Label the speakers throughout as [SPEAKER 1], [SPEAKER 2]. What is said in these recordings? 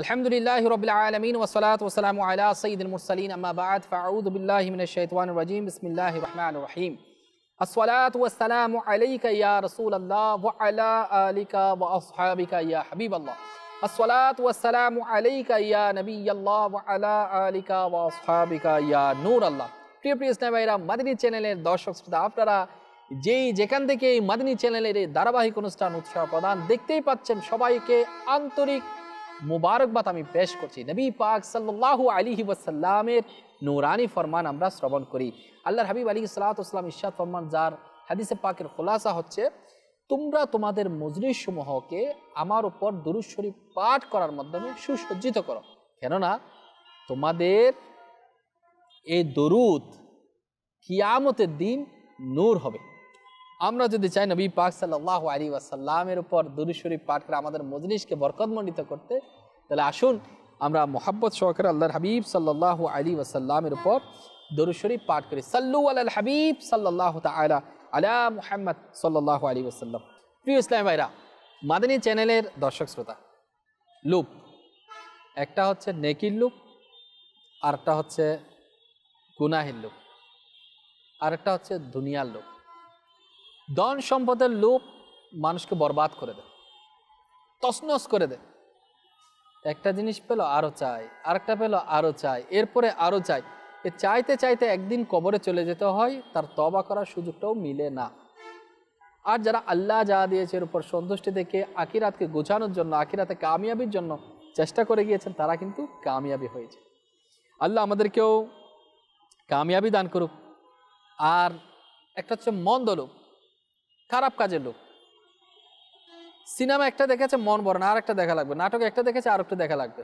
[SPEAKER 1] الحمد لله رب العالمين والصلاة والسلام على سيد المرسلين أما بعد فأعوذ بالله من الشيطان الرجيم بسم الله الرحمن الرحيم الصلاة والسلام عليك يا رسول الله وعلى آلك وأصحابك يا حبيب الله الصلاة والسلام عليك يا نبي الله وعلى آلك وأصحابك يا نور الله প্রিয় প্রিয় ইসলামাইরা মাদিনী চ্যানেলের দর্শক শ্রোতা আপনারা যেই যেখান থেকে এই মাদিনী চ্যানেলের এই ধারাবাহিক অনুষ্ঠান উৎসাহ প্রদান দেখতেই পাচ্ছেন সবাইকে আন্তরিক মুবারকবাদ আমি পেশ করছি নবী পাক সাল্লাহু আলী ওয়াসাল্লামের নৌরানি ফরমান আমরা শ্রবণ করি আল্লাহর হাবিব আলী সালাতাম ইশাদ ফরমান যার হাদিসে পাকের খোলাসা হচ্ছে তোমরা তোমাদের মজলিস সমূহকে আমার উপর দুরুশ্বরী পাঠ করার মাধ্যমে সুসজ্জিত করো কেননা তোমাদের এই দরুদ কিয়ামতের দিন নূর হবে আমরা যদি চাই নবী পাক সাল্লাহ আলী ওয়াসাল্লামের উপর শরীফ পাঠ করে আমাদের মজলিশকে বরকতমণ্ডিত করতে তাহলে আসুন আমরা মোহাব্বত সহকারে আল্লাহর হাবিব সাল্লাহ আলী ওয়াসাল্লামের উপর শরীফ পাঠ করি সাল্লু আল্লাহ হাবিব সাল্লাহ তালা আলা মুহাম্মদ সাল্লাহ আলী ওয়াসাল্লাম প্রিয় ইসলাম ভাইরা মাদানী চ্যানেলের দর্শক শ্রোতা লুপ একটা হচ্ছে নেকির লুপ আরটা হচ্ছে গুনাহের লুপ আরেকটা হচ্ছে দুনিয়ার লোক ধন সম্পদের লোভ মানুষকে বরবাদ করে দেয় তসনস করে দেয় একটা জিনিস পেল আরও চাই আরেকটা পেল আরও চাই এরপরে আরও চাই এ চাইতে চাইতে একদিন কবরে চলে যেতে হয় তার তবা করার সুযোগটাও মিলে না আর যারা আল্লাহ যা দিয়েছে এর উপর সন্তুষ্টি দেখে আকিরাতকে গোছানোর জন্য আকিরাতে কামিয়াবির জন্য চেষ্টা করে গিয়েছেন তারা কিন্তু কামিয়াবি হয়েছে আল্লাহ আমাদেরকেও কামিয়াবি দান করুক আর একটা হচ্ছে মন্দলোক খারাপ কাজের লোক সিনেমা একটা দেখেছে মন বড় না আর একটা দেখা লাগবে নাটক একটা দেখেছে আর একটা দেখা লাগবে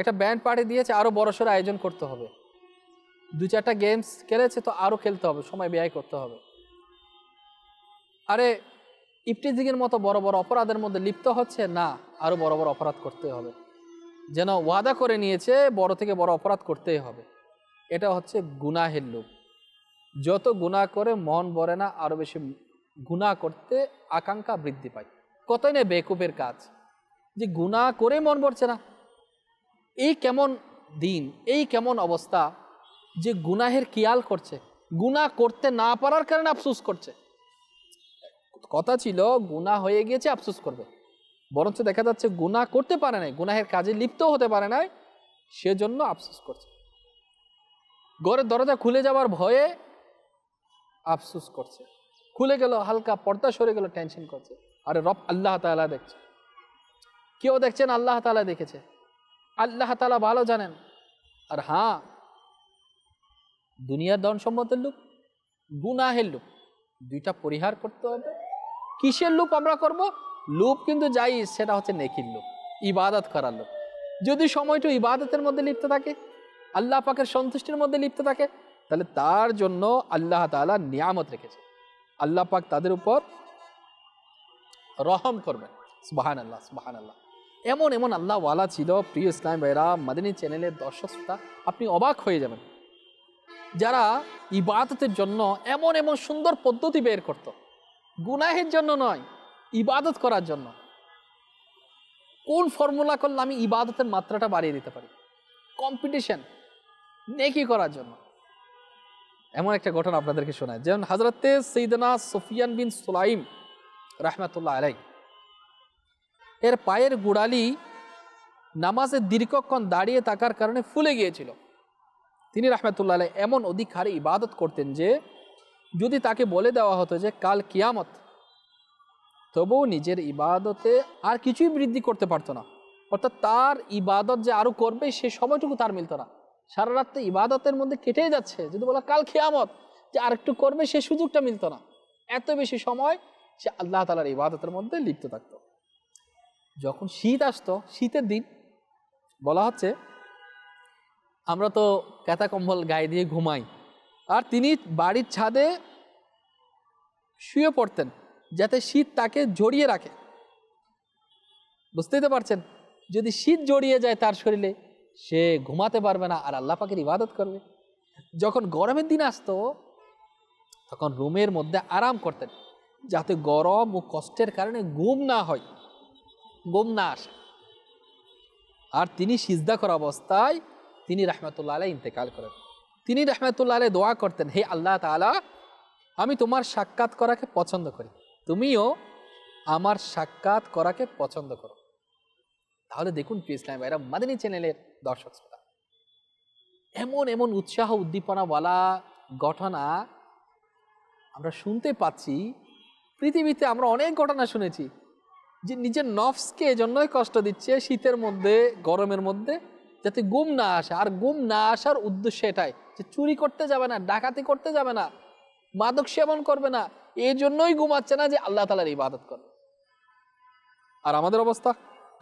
[SPEAKER 1] একটা ব্যান্ড পার্টি দিয়েছে আরও বড়সড় আয়োজন করতে হবে দু চারটা গেমস খেলেছে তো আরও খেলতে হবে সময় ব্যয় করতে হবে আরে ইফটিজিকের মতো বড় বড় অপরাধের মধ্যে লিপ্ত হচ্ছে না আরও বড় বড় অপরাধ করতে হবে যেন ওয়াদা করে নিয়েছে বড় থেকে বড় অপরাধ করতেই হবে এটা হচ্ছে গুনাহের লোক যত গুণা করে মন বরে না আরও বেশি গুণা করতে আকাঙ্ক্ষা বৃদ্ধি পায় কতই না বেকুবের কাজ যে গুণা করে মন ভরছে না এই কেমন দিন এই কেমন অবস্থা যে গুনাহের কিয়াল করছে গুণা করতে না পারার কারণে আফসুস করছে কথা ছিল গুণা হয়ে গিয়েছে আফসুস করবে বরঞ্চ দেখা যাচ্ছে গুণা করতে পারে নাই গুনাহের কাজে লিপ্ত হতে পারে নাই সেজন্য আফসুস করছে ঘরের দরজা খুলে যাওয়ার ভয়ে আফসুস করছে খুলে গেল হালকা পর্দা সরে গেল টেনশন করছে আরে রব আল্লাহ তালা দেখছে কেউ দেখছেন আল্লাহ তালা দেখেছে আল্লাহ তালা ভালো জানেন আর হ্যাঁ দুনিয়ার ধন সম্মতের লোক গুনাহের লোক দুইটা পরিহার করতে হবে কিসের লোপ আমরা করব লোপ কিন্তু যাই সেটা হচ্ছে নেকির লোক ইবাদত করার লোক যদি সময়টু ইবাদতের মধ্যে লিপ্ত থাকে আল্লাহ পাকের সন্তুষ্টির মধ্যে লিপ্ত থাকে তাহলে তার জন্য আল্লাহ তালা নিয়ামত রেখেছে আল্লাহ পাক তাদের উপর রহম করবেন সুবাহান আল্লাহ সুবাহান আল্লাহ এমন এমন আল্লাহওয়ালা ছিল প্রিয় ইসলাম ভাইরা মাদিনী চ্যানেলের দর্শক শ্রোতা আপনি অবাক হয়ে যাবেন যারা ইবাদতের জন্য এমন এমন সুন্দর পদ্ধতি বের করত গুনাহের জন্য নয় ইবাদত করার জন্য কোন ফর্মুলা করলে আমি ইবাদতের মাত্রাটা বাড়িয়ে দিতে পারি কম্পিটিশান নেকি করার জন্য এমন একটা ঘটনা আপনাদেরকে শোনায় যেমন হাজরতে সৈদনা সোফিয়ান বিন সোলাইম রাহমাতুল্লাহ আলাই এর পায়ের গুড়ালি নামাজে দীর্ঘক্ষণ দাঁড়িয়ে থাকার কারণে ফুলে গিয়েছিল তিনি রাহমাতুল্লাহ আলাই এমন অধিকারে ইবাদত করতেন যে যদি তাকে বলে দেওয়া হতো যে কাল কিয়ামত তবুও নিজের ইবাদতে আর কিছুই বৃদ্ধি করতে পারতো না অর্থাৎ তার ইবাদত যে আরও করবে সে সময়টুকু তার মিলত না সারা রাত্রে ইবাদতের মধ্যে কেটেই যাচ্ছে যদি বলা কাল খেয়ামত যে আরেকটু করবে সে সুযোগটা মিলত না এত বেশি সময় সে আল্লাহ তালার ইবাদতের মধ্যে লিপ্ত থাকতো যখন শীত আসতো শীতের দিন বলা হচ্ছে আমরা তো ক্যাথা কম্বল গায়ে দিয়ে ঘুমাই আর তিনি বাড়ির ছাদে শুয়ে পড়তেন যাতে শীত তাকে জড়িয়ে রাখে বুঝতেই তো পারছেন যদি শীত জড়িয়ে যায় তার শরীরে সে ঘুমাতে পারবে না আর আল্লাহ পাখির ইবাদত করবে যখন গরমের দিন আসতো তখন রুমের মধ্যে আরাম করতেন যাতে গরম ও কষ্টের কারণে ঘুম না হয় ঘুম না আসে আর তিনি সিজদা করা অবস্থায় তিনি রাহমাতুল্লাহ আলাই ইন্তেকাল করেন তিনি রাহমাতুল্লাহ আলাই দোয়া করতেন হে আল্লাহ তালা আমি তোমার সাক্ষাৎ করাকে পছন্দ করি তুমিও আমার সাক্ষাৎ করাকে পছন্দ করো তাহলে দেখুন প্রিয় ইসলাম ভাইরা মাদিনী চ্যানেলের দর্শক শ্রোতা এমন এমন উৎসাহ উদ্দীপনাওয়ালা ঘটনা আমরা শুনতে পাচ্ছি পৃথিবীতে আমরা অনেক ঘটনা শুনেছি যে নিজের নফসকে এজন্যই কষ্ট দিচ্ছে শীতের মধ্যে গরমের মধ্যে যাতে গুম না আসে আর গুম না আসার উদ্দেশ্য এটাই যে চুরি করতে যাবে না ডাকাতি করতে যাবে না মাদক সেবন করবে না এই জন্যই ঘুমাচ্ছে না যে আল্লাহ তালার ইবাদত করবে আর আমাদের অবস্থা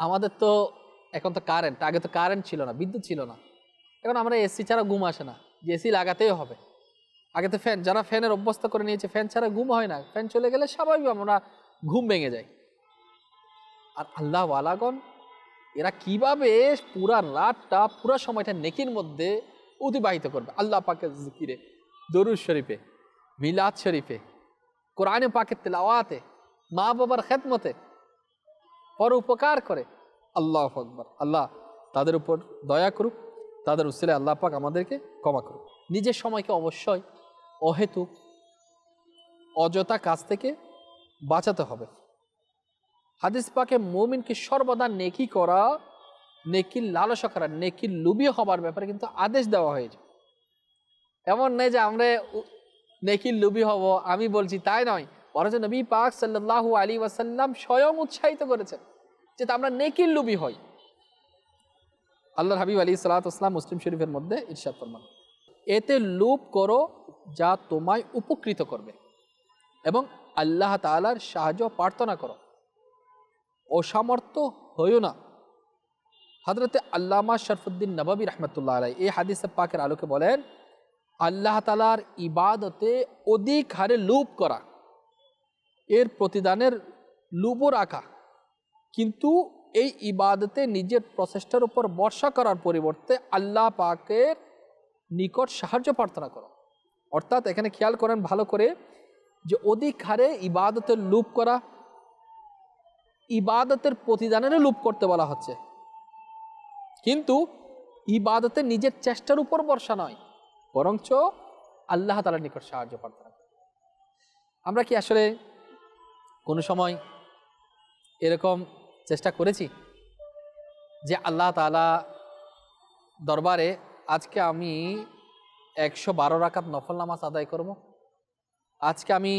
[SPEAKER 1] আমাদের তো এখন তো কারেন্ট আগে তো কারেন্ট ছিল না বিদ্যুৎ ছিল না এখন আমরা এসি ছাড়া ঘুম আসে না যে এসি লাগাতেই হবে আগে তো ফ্যান যারা ফ্যানের অভ্যস্ত করে নিয়েছে ফ্যান ছাড়া ঘুম হয় না ফ্যান চলে গেলে স্বাভাবিক আমরা ঘুম ভেঙে যাই আর আল্লাহ আলাগন এরা কিভাবে পুরা রাতটা পুরো সময়টা নেকির মধ্যে অতিবাহিত করবে আল্লাহ পাকে জিকিরে দরুদ শরীফে মিলাদ শরীফে কোরআনে পাকে তেলাওয়াতে মা বাবার খেদমতে পর উপকার করে আল্লাহ আকবর আল্লাহ তাদের উপর দয়া করুক তাদের উসিলে আল্লাহ পাক আমাদেরকে ক্ষমা করুক নিজের সময়কে অবশ্যই অহেতু অযথা কাজ থেকে বাঁচাতে হবে হাদিস পাকে মমিনকে সর্বদা নেকি করা নেকির লালসা করা নেকির লুবি হবার ব্যাপারে কিন্তু আদেশ দেওয়া হয়েছে এমন নেই যে আমরা নেকির লুবি হব আমি বলছি তাই নয় বরজ নবী পাক সাল্লাহ আলী ওয়াসাল্লাম স্বয়ং উৎসাহিত করেছেন যে আমরা নেকির লুবি হই আল্লাহ হাবিব আলী সালাত মুসলিম শরীফের মধ্যে ইরশাদ ফরমান এতে লুপ করো যা তোমায় উপকৃত করবে এবং আল্লাহ তালার সাহায্য প্রার্থনা করো অসামর্থ্য হইও না হাজরতে আল্লামা শরফুদ্দিন নবাবী রহমতুল্লাহ আলাই এই হাদিস পাকের আলোকে বলেন আল্লাহ তালার ইবাদতে অধিক হারে লুপ করা এর প্রতিদানের লুপও রাখা কিন্তু এই ইবাদতে নিজের প্রচেষ্টার উপর বর্ষা করার পরিবর্তে আল্লাহ পাকের নিকট সাহায্য প্রার্থনা করো অর্থাৎ এখানে খেয়াল করেন ভালো করে যে অধিক হারে ইবাদতের লুপ করা ইবাদতের প্রতিদানের লুপ করতে বলা হচ্ছে কিন্তু ইবাদতে নিজের চেষ্টার উপর বর্ষা নয় বরঞ্চ আল্লাহ তালার নিকট সাহায্য প্রার্থনা আমরা কি আসলে কোনো সময় এরকম চেষ্টা করেছি যে আল্লাহ তালা দরবারে আজকে আমি একশো বারো রাকাত নফল নামাজ আদায় করব আজকে আমি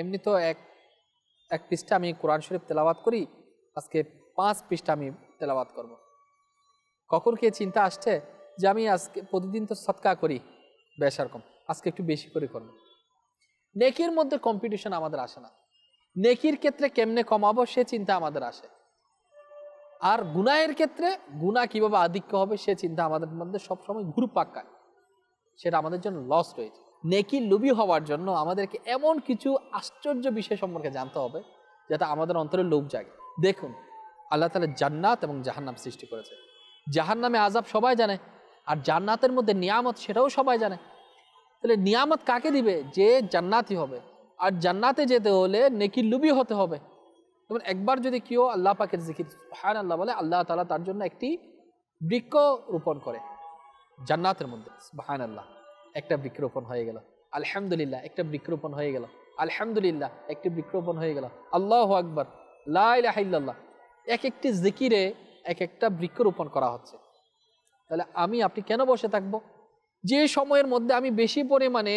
[SPEAKER 1] এমনি তো এক এক পৃষ্ঠা আমি কোরআন শরীফ তেলাবাত করি আজকে পাঁচ পৃষ্ঠা আমি তেলাবাত করব। কখন কে চিন্তা আসছে যে আমি আজকে প্রতিদিন তো সৎকা করি বেশ এরকম আজকে একটু বেশি করে করব নেকির মধ্যে কম্পিটিশন আমাদের আসে না নেকির ক্ষেত্রে কেমনে কমাবো সে চিন্তা আমাদের আসে আর গুনাহের ক্ষেত্রে গুণা কিভাবে আধিক্য হবে সে চিন্তা আমাদের মধ্যে সবসময় ঘুরপাক খায় সেটা আমাদের জন্য লস রয়েছে নেকি লুবি হওয়ার জন্য আমাদেরকে এমন কিছু আশ্চর্য বিষয় সম্পর্কে জানতে হবে যাতে আমাদের অন্তরে লোভ জাগে দেখুন আল্লাহ তালা জান্নাত এবং জাহান্নাম সৃষ্টি করেছে জাহান্নামে আজাব সবাই জানে আর জান্নাতের মধ্যে নিয়ামত সেটাও সবাই জানে তাহলে নিয়ামত কাকে দিবে যে জান্নাতই হবে আর জান্নাতে যেতে হলে নেকি লুবি হতে হবে যেমন একবার যদি কেউ আল্লাহ পাকের জিকির হায়ান আল্লাহ বলে আল্লাহ তালা তার জন্য একটি বৃক্ষ রোপণ করে জান্নাতের মধ্যে হায়ান আল্লাহ একটা বৃক্ষরোপণ হয়ে গেল আলহামদুলিল্লাহ একটা বৃক্ষরোপণ হয়ে গেল আলহামদুলিল্লাহ একটি বৃক্ষরোপণ হয়ে গেল আল্লাহ আকবর লাহ এক একটি জিকিরে এক একটা বৃক্ষরোপণ করা হচ্ছে তাহলে আমি আপনি কেন বসে থাকবো যে সময়ের মধ্যে আমি বেশি পরিমাণে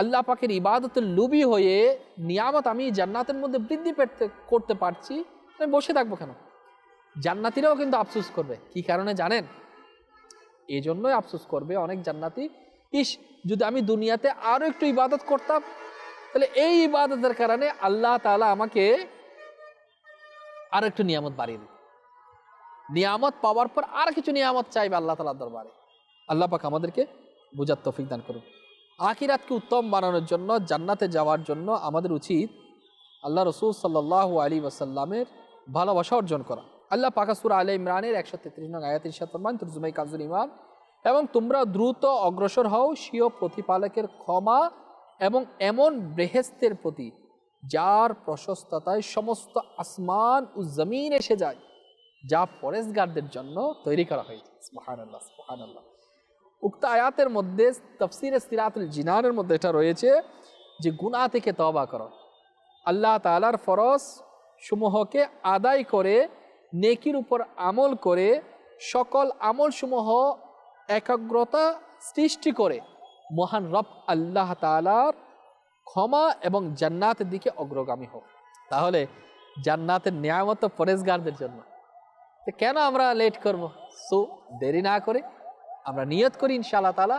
[SPEAKER 1] আল্লাহ পাখের ইবাদতের লুবি হয়ে নিয়ামত আমি জান্নাতের মধ্যে বৃদ্ধি পেতে করতে পারছি আমি বসে থাকবো কেন জান্নাতিরাও কিন্তু আফসুস করবে কি কারণে জানেন এই জন্যই আফসুস করবে অনেক জান্নাতি ইস যদি আমি দুনিয়াতে আরও একটু ইবাদত করতাম তাহলে এই ইবাদতের কারণে আল্লাহ তালা আমাকে আরও একটু নিয়ামত বাড়িয়ে দেবে নিয়ামত পাওয়ার পর আর কিছু নিয়ামত চাইবে আল্লাহ তালার দরবারে আল্লাহ পাক আমাদেরকে বুঝার তফিক দান করুন আখিরাতকে উত্তম বানানোর জন্য জান্নাতে যাওয়ার জন্য আমাদের উচিত আল্লাহ রসুল সাল্লাহ আলী ওয়াসাল্লামের ভালোবাসা অর্জন করা আল্লাহ পাকাসুর আলী ইমরানের একশো তেত্রিশ নং আয়াতির সাতমান তুরজুমাই কাজুল ইমাম এবং তোমরা দ্রুত অগ্রসর হও স্বীয় প্রতিপালকের ক্ষমা এবং এমন বৃহস্থের প্রতি যার প্রশস্ততায় সমস্ত আসমান ও জমিন এসে যায় যা ফরেস্ট গার্ডদের জন্য তৈরি করা হয়েছে মহান আল্লাহ মহান আল্লাহ উক্ত আয়াতের মধ্যে তফসিরে সিরাতুল জিনানের মধ্যে এটা রয়েছে যে গুণা থেকে তবা করো আল্লাহ তালার ফরজ সমূহকে আদায় করে নেকির উপর আমল করে সকল আমল সমূহ একাগ্রতা সৃষ্টি করে মহান রব আল্লাহ তালার ক্ষমা এবং জান্নাতের দিকে অগ্রগামী হোক তাহলে জান্নাতের নিয়ামত পরেজগারদের জন্য কেন আমরা লেট করব সো দেরি না করে আমরা নিয়ত করি ইনশাল্লাহ তালা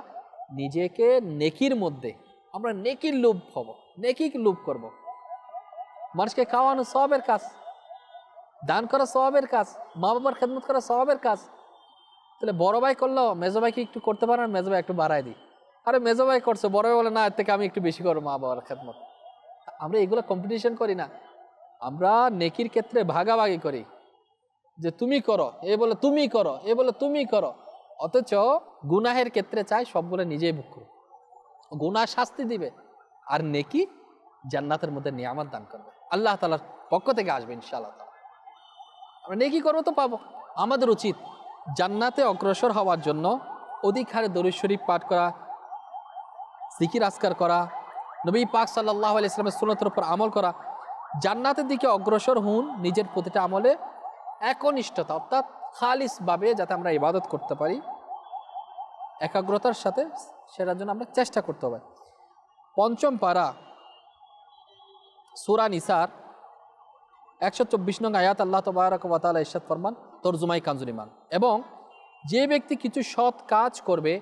[SPEAKER 1] নিজেকে নেকির মধ্যে আমরা নেকির লোভ হব নেকি লোভ করব। মানুষকে খাওয়ানো সবের কাজ দান করা সবের কাজ মা বাবার খেদমত করা সবের কাজ তাহলে বড় ভাই করলো মেজো ভাইকে একটু করতে পারেন মেজো ভাই একটু বাড়াই দিই আরে মেজো ভাই করছে বড় ভাই বলে না এর থেকে আমি একটু বেশি করবো মা বাবার খেদমত আমরা এগুলো কম্পিটিশন করি না আমরা নেকির ক্ষেত্রে ভাগাভাগি করি যে তুমি করো এ বলে তুমি করো এ বলে তুমি করো অথচ গুনাহের ক্ষেত্রে চায় সবগুলো নিজেই ভোগ করবে গুনাহ শাস্তি দিবে আর নেকি জান্নাতের মধ্যে নিয়ামত দান করবে আল্লাহ তালার পক্ষ থেকে আসবে ইনশাআল্লাহ তালা আমরা নেকি করবো তো পাবো আমাদের উচিত জান্নাতে অগ্রসর হওয়ার জন্য অধিক হারে শরীফ পাঠ করা সিকির আসকার করা নবী পাক সাল্লাহ আলি ইসলামের সুনতের উপর আমল করা জান্নাতের দিকে অগ্রসর হন নিজের প্রতিটা আমলে একনিষ্ঠতা অর্থাৎ খালিসভাবে যাতে আমরা ইবাদত করতে পারি একাগ্রতার সাথে সেটার জন্য আমরা চেষ্টা করতে হবে পঞ্চম পারা সুরা নিসার একশো চব্বিশ নং আয়াত আল্লাহ ওয়াতাল ইসাদ ফরমান তরজুমাই কাঞ্জুলিমান এবং যে ব্যক্তি কিছু সৎ কাজ করবে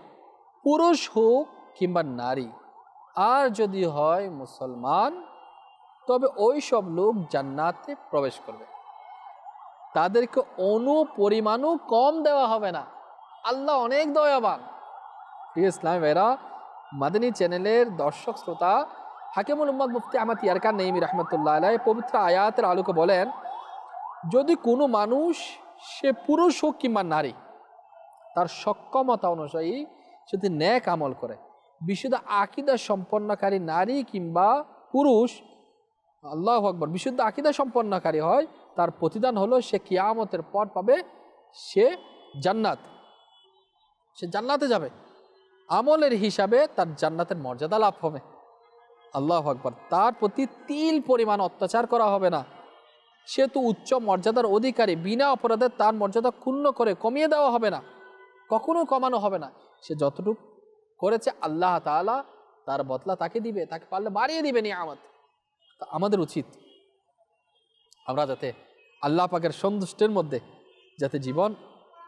[SPEAKER 1] পুরুষ হোক কিংবা নারী আর যদি হয় মুসলমান তবে ওই সব লোক জান্নাতে প্রবেশ করবে তাদেরকে অনুপরিমাণও কম দেওয়া হবে না আল্লাহ অনেক দয়াবান প্রিয় ইসলাম ভাইরা মাদিনী চ্যানেলের দর্শক শ্রোতা হাকিমুল উম্মদ মুফতি আহমদ ইয়ারকান নেইমি রহমতুল্লাহ আলাই পবিত্র আয়াতের আলোকে বলেন যদি কোনো মানুষ সে পুরুষ হোক কিংবা নারী তার সক্ষমতা অনুযায়ী যদি ন্যাক আমল করে বিশুদ্ধ আকিদা সম্পন্নকারী নারী কিংবা পুরুষ আল্লাহ আকবর বিশুদ্ধ আকিদা সম্পন্নকারী হয় তার প্রতিদান হলো সে কিয়ামতের পর পাবে সে জান্নাত সে জান্নাতে যাবে আমলের হিসাবে তার জান্নাতের মর্যাদা লাভ হবে আল্লাহ আকবর তার প্রতি তিল পরিমাণ অত্যাচার করা হবে না সে তো উচ্চ মর্যাদার অধিকারী বিনা অপরাধে তার মর্যাদা ক্ষুণ্ণ করে কমিয়ে দেওয়া হবে না কখনো কমানো হবে না সে যতটুক করেছে আল্লাহ তালা তার বদলা তাকে দিবে তাকে পারলে বাড়িয়ে দিবে নিয়ামত আমাদের উচিত আমরা যাতে আল্লাহ পাকের সন্তুষ্টের মধ্যে যাতে জীবন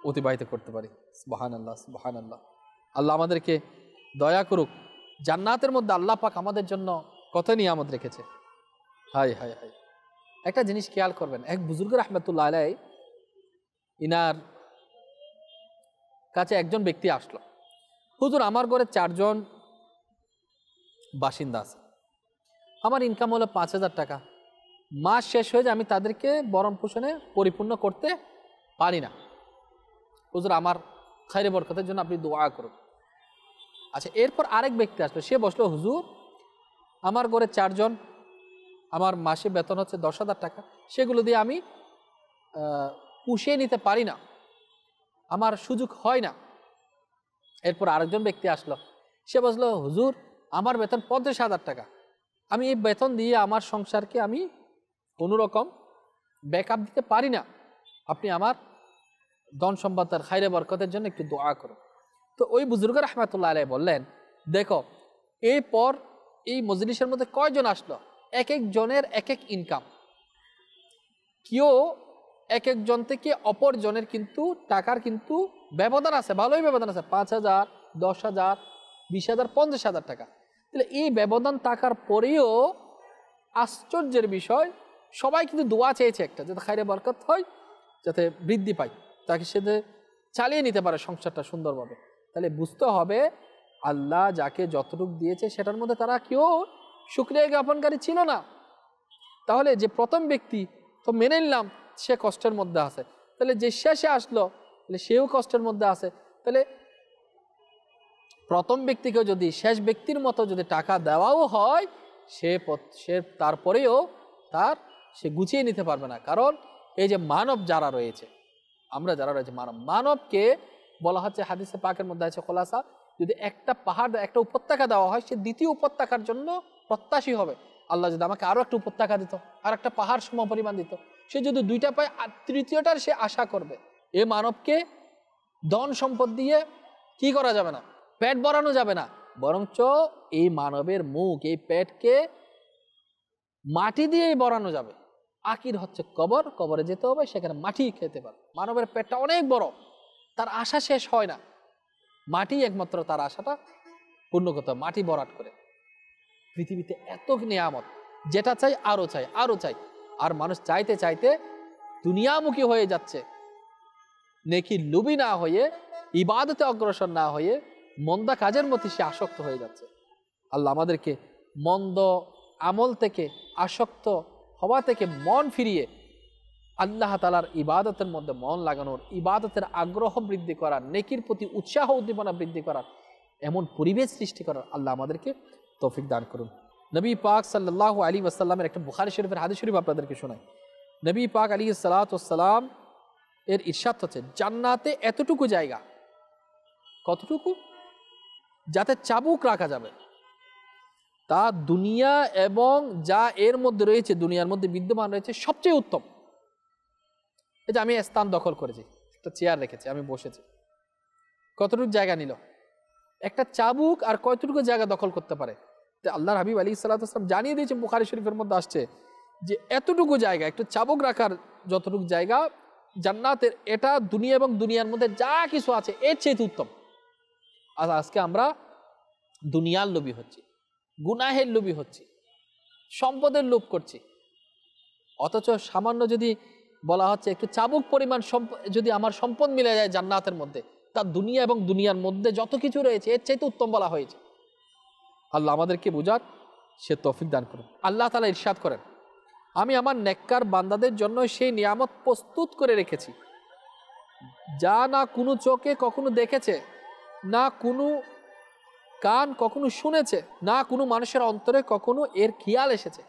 [SPEAKER 1] অতিবাহিত করতে পারি বহান আল্লাহ বহান আল্লাহ আল্লাহ আমাদেরকে দয়া করুক জান্নাতের মধ্যে আল্লাহ পাক আমাদের জন্য কত আমাদের রেখেছে হাই হাই হাই একটা জিনিস খেয়াল করবেন এক বুজুর্গ রহমতুল্লাহ আলাই ইনার কাছে একজন ব্যক্তি আসলো হুজুর আমার ঘরে চারজন বাসিন্দা আছে আমার ইনকাম হলো পাঁচ হাজার টাকা মাস শেষ হয়ে যায় আমি তাদেরকে বরণ পোষণে পরিপূর্ণ করতে পারি না হুজুর আমার খাইরে বরকতের জন্য আপনি দোয়া করুন আচ্ছা এরপর আরেক ব্যক্তি আসলো সে বসলো হুজুর আমার ঘরে চারজন আমার মাসে বেতন হচ্ছে দশ হাজার টাকা সেগুলো দিয়ে আমি পুষিয়ে নিতে পারি না আমার সুযোগ হয় না এরপর আরেকজন ব্যক্তি আসলো সে বসলো হুজুর আমার বেতন পঞ্চাশ হাজার টাকা আমি এই বেতন দিয়ে আমার সংসারকে আমি কোনো রকম ব্যাকআপ দিতে পারি না আপনি আমার দন সম্পদ তার খাইরে বরকতের জন্য একটু দোয়া করুন তো ওই বুজুর্গ রহমাতুল্লাহ আলাই বললেন দেখো এই পর এই মজলিসের মধ্যে কয়জন আসলো এক একজনের এক এক ইনকাম কেউ এক একজন থেকে অপরজনের কিন্তু টাকার কিন্তু ব্যবধান আছে ভালোই ব্যবধান আছে পাঁচ হাজার দশ হাজার বিশ হাজার পঞ্চাশ হাজার টাকা তাহলে এই ব্যবধান টাকার পরেও আশ্চর্যের বিষয় সবাই কিন্তু দোয়া চেয়েছে একটা যাতে খাইরে বরকত হয় যাতে বৃদ্ধি পায় তাকে সে চালিয়ে নিতে পারে সংসারটা সুন্দরভাবে তাহলে বুঝতে হবে আল্লাহ যাকে যতটুক দিয়েছে সেটার মধ্যে তারা কেউ সুক্রিয়া জ্ঞাপনকারী ছিল না তাহলে যে প্রথম ব্যক্তি তো মেনে নিলাম সে কষ্টের মধ্যে আছে তাহলে যে শেষে আসলো তাহলে সেও কষ্টের মধ্যে আছে তাহলে প্রথম ব্যক্তিকে যদি শেষ ব্যক্তির মতো যদি টাকা দেওয়াও হয় সে সে তারপরেও তার সে গুছিয়ে নিতে পারবে না কারণ এই যে মানব যারা রয়েছে আমরা যারা রয়েছে মানব মানবকে বলা হচ্ছে হাদিসে পাকের মধ্যে আছে খোলাসা যদি একটা পাহাড় একটা উপত্যকা দেওয়া হয় সে দ্বিতীয় উপত্যকার জন্য প্রত্যাশী হবে আল্লাহ যদি আমাকে আরও একটা উপত্যকা দিত আর একটা পাহাড় সম পরিমাণ দিত সে যদি দুইটা পায় আর তৃতীয়টার সে আশা করবে এ মানবকে ধন সম্পদ দিয়ে কি করা যাবে না পেট বরানো যাবে না বরঞ্চ এই মানবের মুখ এই পেটকে মাটি দিয়েই বরানো যাবে আকির হচ্ছে কবর কবরে যেতে হবে সেখানে মাটি খেতে পারে মানবের পেটটা অনেক বড় তার আশা শেষ হয় না মাটি একমাত্র তার আশাটা পূর্ণ করতে মাটি বরাট করে পৃথিবীতে এত নিয়ামত যেটা চাই আরও চাই আরও চাই আর মানুষ চাইতে চাইতে দুনিয়ামুখী হয়ে যাচ্ছে নেকি লুবি না হয়ে ইবাদতে অগ্রসর না হয়ে মন্দা কাজের মধ্যে সে আসক্ত হয়ে যাচ্ছে আল্লাহ আমাদেরকে মন্দ আমল থেকে আসক্ত হওয়া থেকে মন ফিরিয়ে আল্লাহ তালার ইবাদতের মধ্যে মন লাগানোর ইবাদতের আগ্রহ বৃদ্ধি করার নেকির প্রতি উৎসাহ উদ্দীপনা বৃদ্ধি করার এমন পরিবেশ সৃষ্টি করার আল্লাহ আমাদেরকে তৌফিক দান করুন নবী পাক সাল্লাহ আলী আসাল্লামের একটা বুখারি শরীফের হাদি শরীফ আপনাদেরকে শোনায় নবী পাক আলী সালাতাম এর ইরশাদ হচ্ছে জান্নাতে এতটুকু জায়গা কতটুকু যাতে চাবুক রাখা যাবে তা দুনিয়া এবং যা এর মধ্যে রয়েছে দুনিয়ার মধ্যে বিদ্যমান রয়েছে সবচেয়ে উত্তম এটা আমি স্থান দখল করেছি একটা চেয়ার রেখেছি আমি বসেছি কতটুকু জায়গা নিল একটা চাবুক আর কতটুকু জায়গা দখল করতে পারে তো আল্লাহর হাবিব আলী সাল্লাহাম জানিয়ে দিয়েছে বুখারি শরীফের মধ্যে আসছে যে এতটুকু জায়গা একটু চাবুক রাখার যতটুকু জায়গা জান্নাতের এটা দুনিয়া এবং দুনিয়ার মধ্যে যা কিছু আছে এর চেয়ে উত্তম আর আজকে আমরা দুনিয়ার লোভী হচ্ছি গুনাহের লুবি হচ্ছি সম্পদের লোভ করছি অথচ সামান্য যদি বলা হচ্ছে একটু চাবুক পরিমাণ যদি আমার সম্পদ মিলে যায় জান্নাতের মধ্যে তার দুনিয়া এবং দুনিয়ার মধ্যে যত কিছু রয়েছে এর চাইতে উত্তম বলা হয়েছে আল্লাহ আমাদেরকে বোঝার সে তফিক দান করুন আল্লাহ তালা ইরশাদ করেন আমি আমার নেককার বান্দাদের জন্য সেই নিয়ামত প্রস্তুত করে রেখেছি যা না কোনো চোখে কখনো দেখেছে না কোনো কান কখনো শুনেছে না কোনো মানুষের অন্তরে কখনো এর খেয়াল এসেছে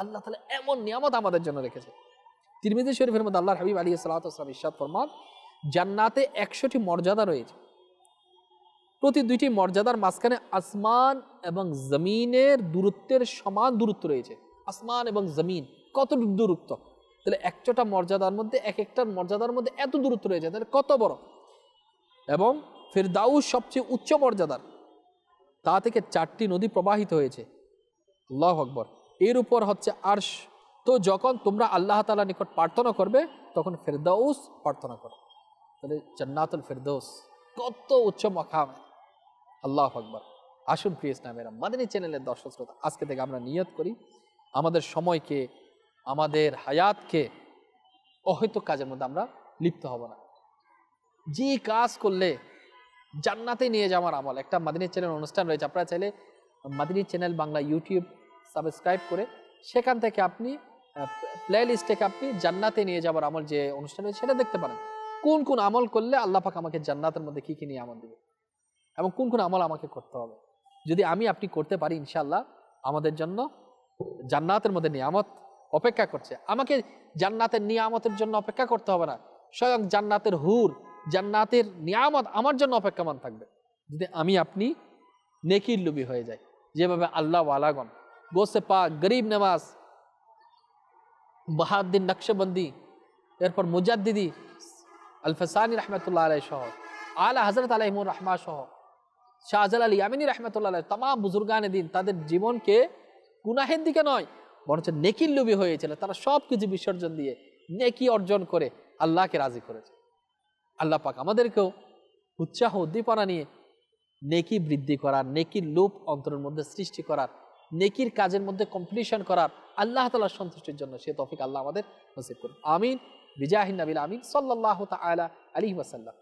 [SPEAKER 1] আল্লাহ তালা এমন নিয়ামত আমাদের জন্য রেখেছে তিরমিদি শরীফের মধ্যে আল্লাহ হাবিব আলী সালাম ইসাদ ফরমান জান্নাতে একশোটি মর্যাদা রয়েছে প্রতি দুইটি মর্যাদার মাঝখানে আসমান এবং জমিনের দূরত্বের সমান দূরত্ব রয়েছে আসমান এবং জমিন কত দূরত্ব তাহলে একশোটা মর্যাদার মধ্যে এক একটার মর্যাদার মধ্যে এত দূরত্ব রয়েছে তাহলে কত বড় এবং ফেরদাউ সবচেয়ে উচ্চ মর্যাদার তা থেকে চারটি নদী প্রবাহিত হয়েছে আল্লাহ আকবর এর উপর হচ্ছে আর্শ তো যখন তোমরা আল্লাহ তালা নিকট প্রার্থনা করবে তখন ফেরদৌস প্রার্থনা করো তাহলে জান্নাতুল ফেরদৌস কত উচ্চ মখাম আল্লাহ আকবর আসুন প্রিয় ইসলামেরা মাদিনী চ্যানেলের দর্শক শ্রোতা আজকে থেকে আমরা নিয়ত করি আমাদের সময়কে আমাদের হায়াতকে অহেতুক কাজের মধ্যে আমরা লিপ্ত হব না যে কাজ করলে জান্নাতে নিয়ে যাওয়ার আমল একটা মাদিনীর চ্যানেল অনুষ্ঠান রয়েছে আপনারা চাইলে মাদিনীর চ্যানেল বাংলা ইউটিউব সাবস্ক্রাইব করে সেখান থেকে আপনি প্লে লিস্ট থেকে আপনি জান্নাতে নিয়ে যাওয়ার আমল যে অনুষ্ঠান রয়েছে সেটা দেখতে পারেন কোন কোন আমল করলে আল্লাহ পাক আমাকে জান্নাতের মধ্যে কী কী নিয়ে আমল দেবে এবং কোন কোন আমল আমাকে করতে হবে যদি আমি আপনি করতে পারি ইনশাল্লাহ আমাদের জন্য জান্নাতের মধ্যে নিয়ামত অপেক্ষা করছে আমাকে জান্নাতের নিয়ামতের জন্য অপেক্ষা করতে হবে না স্বয়ং জান্নাতের হুর জান্নাতের নিয়ামত আমার জন্য অপেক্ষমান থাকবে যদি আমি আপনি নেকির লুবি হয়ে যাই যেভাবে আল্লাহ আলাগন গোসে পা গরিব নেমাজ বাহাদ্দিন নকশবন্দি এরপর মুজাদ্দিদি আলফসানি রহমতুল্লাহ আলাই সহ আলা হজরত আলহিমুর রহমা সহ শাহজাল আলী আমিনী রহমতুল্লাহ আলাই তাম বুজুর্গান দিন তাদের জীবনকে কুনাহের দিকে নয় বরঞ্চ নেকির লুবি হয়েছিল তারা সব কিছু বিসর্জন দিয়ে নেকি অর্জন করে আল্লাহকে রাজি করেছে আল্লাহ পাক আমাদেরকেও উৎসাহ উদ্দীপনা নিয়ে নেকি বৃদ্ধি করার নেকির লোপ অন্তরের মধ্যে সৃষ্টি করার নেকির কাজের মধ্যে কম্পিটিশন করার আল্লাহ তালার সন্তুষ্টির জন্য সে তফিক আল্লাহ আমাদের নসিব করুন আমিন বিজাহিন নাবিল আমিন সাল্লাহ তালা আলি ওয়াসাল্লাম